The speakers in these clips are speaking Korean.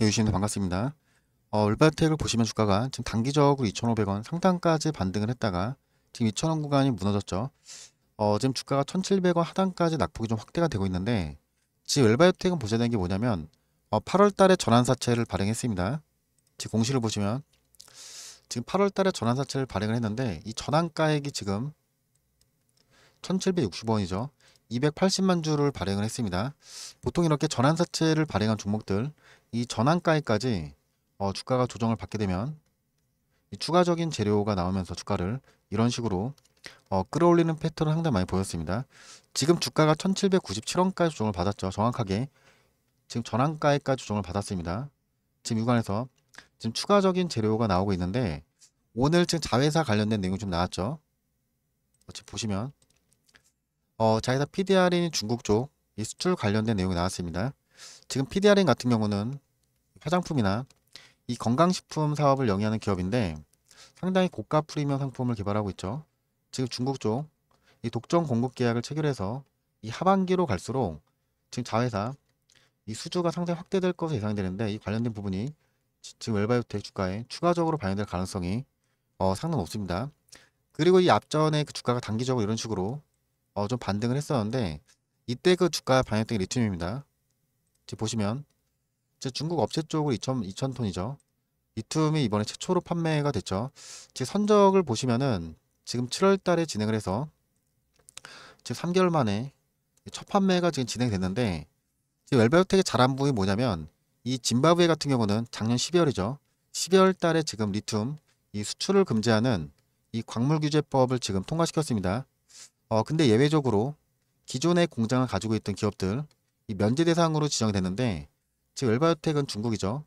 예, 유시님 반갑습니다. 어, 을바텍을 보시면 주가가 지금 단기적으로 2,500원 상단까지 반등을 했다가 지금 2,000원 구간이 무너졌죠. 어, 지금 주가가 1,700원 하단까지 낙폭이 좀 확대가 되고 있는데 지금 을바이오텍은 보셔야 되는 게 뭐냐면 어, 8월 달에 전환사채를 발행했습니다. 지금 공시를 보시면 지금 8월 달에 전환사채를 발행을 했는데 이 전환가액이 지금 1,760원이죠. 280만 주를 발행을 했습니다. 보통 이렇게 전환사채를 발행한 종목들 이 전환가에까지 어, 주가가 조정을 받게 되면 추가적인 재료가 나오면서 주가를 이런 식으로 어, 끌어올리는 패턴을 상당히 많이 보였습니다. 지금 주가가 1797원까지 조정을 받았죠. 정확하게 지금 전환가에까지 조정을 받았습니다. 지금 유관에서 지금 추가적인 재료가 나오고 있는데 오늘 지금 자회사 관련된 내용이 좀 나왔죠. 지금 보시면 어, 자회사 PDR인 중국 쪽 이 수출 관련된 내용이 나왔습니다. 지금 PDR인 같은 경우는 화장품이나 이 건강식품 사업을 영위하는 기업인데 상당히 고가 프리미엄 상품을 개발하고 있죠. 지금 중국 쪽 이 독점 공급 계약을 체결해서 이 하반기로 갈수록 지금 자회사 이 수주가 상당히 확대될 것으로 예상되는데 이 관련된 부분이 지금 웰바이오텍 주가에 추가적으로 반영될 가능성이 어, 상당히 높습니다. 그리고 이 앞전에 그 주가가 단기적으로 이런 식으로 어, 좀 반등을 했었는데 이때 그 주가 반영된 게 리튬입니다. 지금 보시면 제 중국 업체 쪽으로 2,000, 2,000톤이죠. 리튬이 이번에 최초로 판매가 됐죠. 제 선적을 보시면은 지금 7월 달에 진행을 해서 지금 3개월 만에 첫 판매가 지금 진행됐는데 지금 웰바이오텍의 잘한 부분이 뭐냐면 이 짐바브웨 같은 경우는 작년 12월이죠. 12월 달에 지금 리튬 이 수출을 금지하는 이 광물규제법을 지금 통과시켰습니다. 어, 근데 예외적으로 기존의 공장을 가지고 있던 기업들 이 면제 대상으로 지정됐는데 즉금 엘바이오텍은 중국이죠.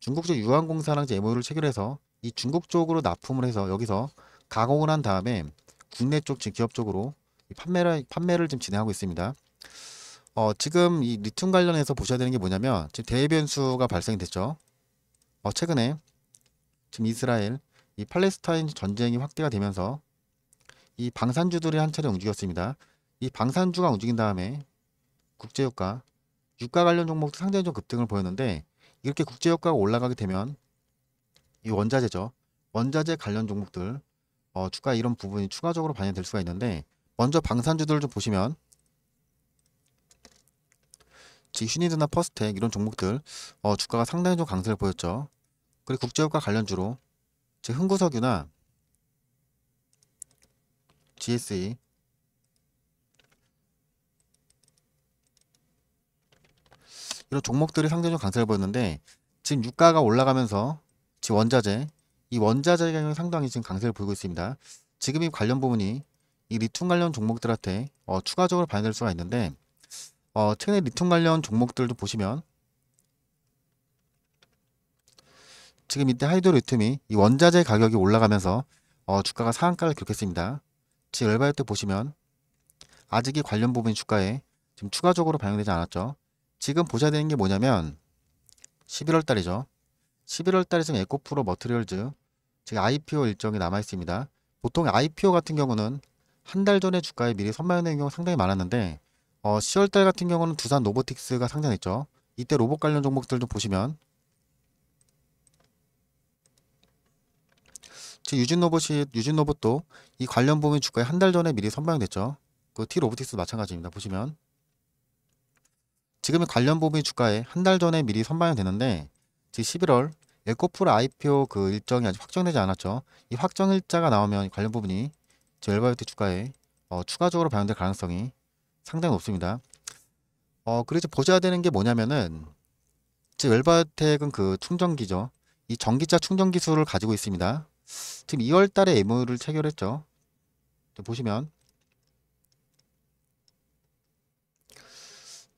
중국 쪽 유한공사랑 MOU를 체결해서 이 중국 쪽으로 납품을 해서 여기서 가공을 한 다음에 국내 쪽 기업 쪽으로 판매를, 판매를 지금 진행하고 있습니다. 어, 지금 이 리튬 관련해서 보셔야 되는 게 뭐냐면 지금 대변수가 발생됐죠. 이 어, 최근에 지금 이스라엘 이 팔레스타인 전쟁이 확대가 되면서 이 방산주들이 한 차례 움직였습니다. 이 방산주가 움직인 다음에 국제유가, 유가 관련 종목도 상당히 좀 급등을 보였는데 이렇게 국제유가가 올라가게 되면 이 원자재죠. 원자재 관련 종목들 어, 주가 이런 부분이 추가적으로 반영될 수가 있는데 먼저 방산주들을 좀 보시면 즉 휴니드나 퍼스텍 이런 종목들 어, 주가가 상당히 좀 강세를 보였죠. 그리고 국제유가 관련주로 즉 흥구석유나 GSE 이런 종목들이 상대적으로 강세를 보였는데 지금 유가가 올라가면서 지금 원자재 이 원자재 경우 상당히 지금 강세를 보이고 있습니다. 지금 이 관련 부분이 이 리튬 관련 종목들한테 어, 추가적으로 반영될 수가 있는데 어, 최근에 리튬 관련 종목들도 보시면 지금 이때 하이드로 리튬이 이 원자재 가격이 올라가면서 어, 주가가 상한가를 기록했습니다. 지금 열바할 때 보시면 아직이 관련 부분 주가에 지금 추가적으로 반영되지 않았죠. 지금 보셔야 되는 게 뭐냐면 11월 달이죠. 11월 달에 지금 에코프로 머트리얼즈 즉 IPO 일정이 남아 있습니다. 보통 IPO 같은 경우는 한 달 전에 주가에 미리 선발되는 경우 가 상당히 많았는데 어, 10월 달 같은 경우는 두산 로보틱스가 상장했죠. 이때 로봇 관련 종목들 좀 보시면 지금 유진 로봇이 유진 로봇도 이 관련 부분 주가에 한 달 전에 미리 선방됐죠. 그티 로보틱스 마찬가지입니다. 보시면 지금은 관련 부분 주가에 한 달 전에 미리 선방됐는데 지금 11월 에코풀 IPO 그 일정이 아직 확정되지 않았죠. 이 확정 일자가 나오면 관련 부분이 엘바이오티 주가에 어, 추가적으로 반영될 가능성이 상당히 높습니다. 어, 그래서 보셔야 되는 게 뭐냐면은 지금 엘바이오텍은 그 충전기죠. 이 전기차 충전 기술을 가지고 있습니다. 지금 2월 달에 MOU를 체결했죠. 보시면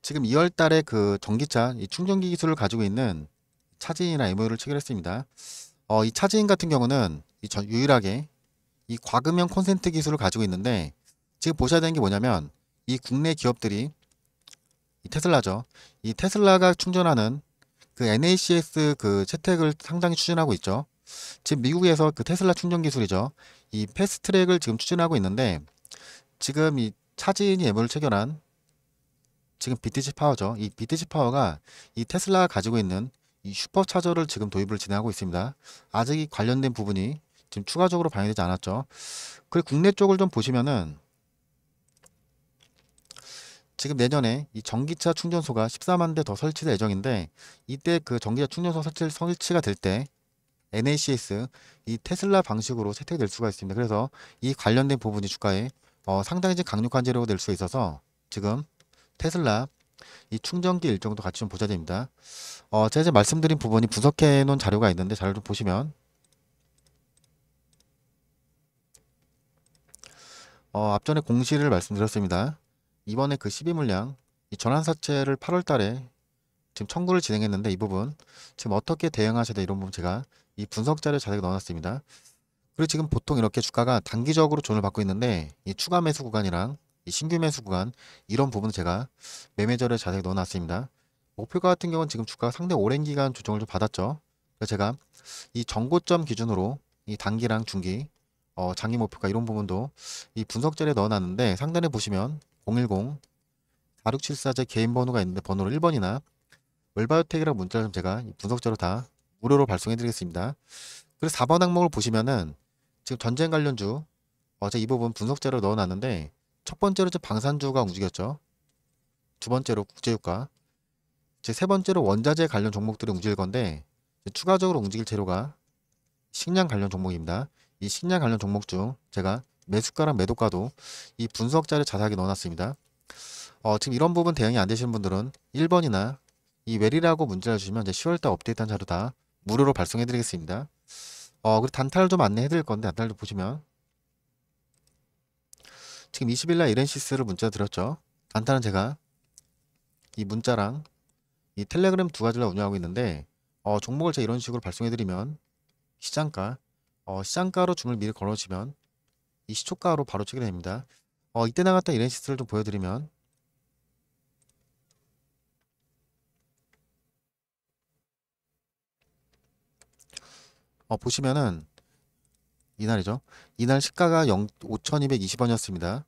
지금 2월 달에 그 전기차 이 충전기 기술을 가지고 있는 차진이나 MOU를 체결했습니다. 어, 이 차진 같은 경우는 이 전, 유일하게 이 과금형 콘센트 기술을 가지고 있는데 지금 보셔야 되는 게 뭐냐면 이 국내 기업들이 이 테슬라죠. 이 테슬라가 충전하는 그 NACS 그 채택을 상당히 추진하고 있죠. 지금 미국에서 그 테슬라 충전 기술이죠. 이 패스트트랙을 지금 추진하고 있는데 지금 이 차진이 예물을 체결한 지금 BTC 파워죠. 이 BTC 파워가 이 테슬라가 가지고 있는 이 슈퍼 차저를 지금 도입을 진행하고 있습니다. 아직 이 관련된 부분이 지금 추가적으로 반영되지 않았죠. 그리고 국내 쪽을 좀 보시면은 지금 내년에 이 전기차 충전소가 14만 대 더 설치될 예정인데 이때 그 전기차 충전소 설치, 설치가 될때 NACS 이 테슬라 방식으로 채택될 수가 있습니다. 그래서 이 관련된 부분이 주가에 어, 상당히 강력한 재료가 될 수 있어서 지금 테슬라 이 충전기 일정도 같이 좀 보자 됩니다. 어, 제가 이제 말씀드린 부분이 분석해 놓은 자료가 있는데 자료 좀 보시면 어, 앞전에 공시를 말씀드렸습니다. 이번에 그 12물량 이 전환사채를 8월 달에 지금 청구를 진행했는데 이 부분 지금 어떻게 대응하셔야 돼 이런 부분 제가 이 분석 자료 자세히 넣어놨습니다. 그리고 지금 보통 이렇게 주가가 단기적으로 존을 받고 있는데 이 추가 매수 구간이랑 이 신규 매수 구간 이런 부분 제가 매매 자료 자세히 넣어놨습니다. 목표가 같은 경우는 지금 주가가 상당히 오랜 기간 조정을 좀 받았죠. 그래서 제가 이 정고점 기준으로 이 단기랑 중기 어, 장기 목표가 이런 부분도 이 분석 자료에 넣어놨는데 상단에 보시면 010 4674제 개인 번호가 있는데 번호를 1번이나 월바이오텍이라는 문자를 제가 분석 자로다 무료로 발송해 드리겠습니다. 그래서 4번 항목을 보시면은 지금 전쟁 관련주 어제 이 부분 분석 자료 넣어 놨는데 첫 번째로 지금 방산주가 움직였죠. 두 번째로 국제유가 이제 세 번째로 원자재 관련 종목들이 움직일 건데 추가적으로 움직일 재료가 식량 관련 종목입니다. 이 식량 관련 종목 중 제가 매수가랑 매도가도 이 분석 자료 자세하게 넣어놨습니다. 어, 지금 이런 부분 대응이 안 되시는 분들은 1번이나 이 외리라고 문제를 주시면 10월달 업데이트한 자료다 무료로 발송해드리겠습니다. 어, 그리고 단타를 좀 안내해드릴 건데 단타를 보시면 지금 20일날 이렌시스를 문자 드렸죠. 단타는 제가 이 문자랑 이 텔레그램 두 가지를 운영하고 있는데 어, 종목을 제가 이런 식으로 발송해드리면 시장가 어, 시장가로 줌을 미리 걸어주면 이 시초가로 바로 찍게 됩니다. 어, 이때 나갔던 이렌시스를 좀 보여드리면 어, 보시면은 이날이죠. 이날 시가가 5,220원이었습니다.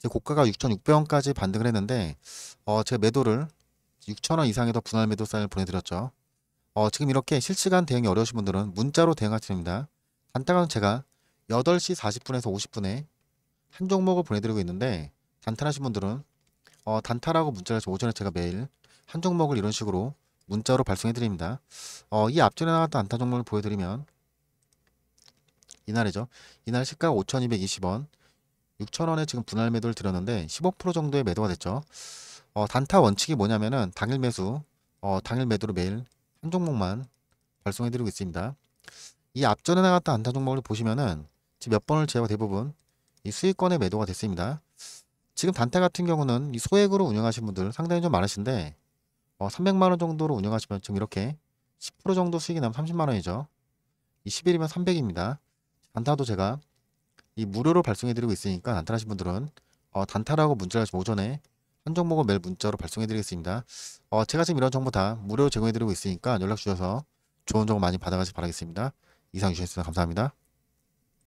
제 고가가 6,600원까지 반등을 했는데 어, 제가 매도를 6,000원 이상에더 분할 매도 사인을 보내드렸죠. 어, 지금 이렇게 실시간 대응이 어려우신 분들은 문자로 대응하시됩니다. 간 단타가 제가 8시 40분에서 50분에 한 종목을 보내드리고 있는데 단타하신 분들은 어, 단타라고 문자를 해서 오전에 제가 매일 한 종목을 이런 식으로 문자로 발송해드립니다. 어, 이 앞전에 나왔던 단타 종목을 보여드리면 이날이죠. 이날 시가 5,220원, 6,000원에 지금 분할 매도를 드렸는데 15% 정도의 매도가 됐죠. 어, 단타 원칙이 뭐냐면은 당일 매수, 어, 당일 매도로 매일 한 종목만 발송해드리고 있습니다. 이 앞전에 나갔던 단타 종목을 보시면은 지금 몇 번을 제외 대부분 이수익권의 매도가 됐습니다. 지금 단타 같은 경우는 이 소액으로 운영하신 분들 상당히 좀 많으신데 어, 300만원 정도로 운영하시면 지금 이렇게 10% 정도 수익이 나면 30만원이죠. 이 10일이면 300입니다. 단타도 제가 이 무료로 발송해드리고 있으니까 단타하신 분들은 어, 단타라고 문자를 하시면 오전에 한 종목을 매일 문자로 발송해드리겠습니다. 어, 제가 지금 이런 정보 다무료 제공해드리고 있으니까 연락 주셔서 좋은 정보 많이 받아가시기 바라겠습니다. 이상 주셨습니다. 감사합니다.